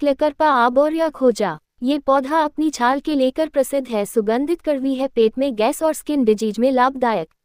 क्लेकरपा आब और या खोजा ये पौधा अपनी छाल के लेकर प्रसिद्ध है सुगंधित कड़वी है पेट में गैस और स्किन डिजीज में लाभदायक